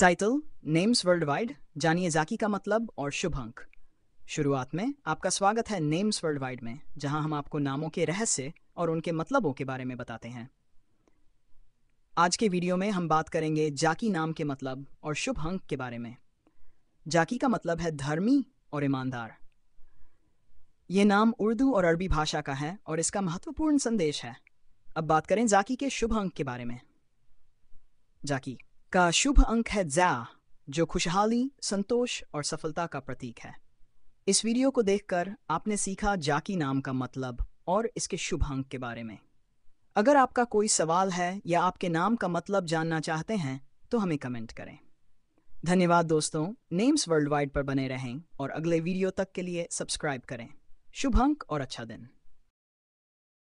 title names world wide जानिए जाकी का मतलब और शुभ अंक शुरुआत में आपका स्वागत है नेम्स वर्ल्ड वाइड में जहां हम आपको नामों के रहस्य और उनके मतलबों के बारे में बताते हैं आज के वीडियो में हम बात करेंगे जाकी नाम के मतलब और शुभ अंक के बारे में जाकी का मतलब है धर्मी और ईमानदार ये नाम उर्दू और अरबी भाषा का है और इसका महत्वपूर्ण संदेश है अब बात करें जाकी के शुभ अंक के बारे में जाकी का शुभ अंक है जा जो खुशहाली संतोष और सफलता का प्रतीक है इस वीडियो को देखकर आपने सीखा जाकी नाम का मतलब और इसके शुभ अंक के बारे में अगर आपका कोई सवाल है या आपके नाम का मतलब जानना चाहते हैं तो हमें कमेंट करें धन्यवाद दोस्तों नेम्स वर्ल्ड वाइड पर बने रहें और अगले वीडियो तक के लिए सब्सक्राइब करें शुभ अंक और अच्छा दिन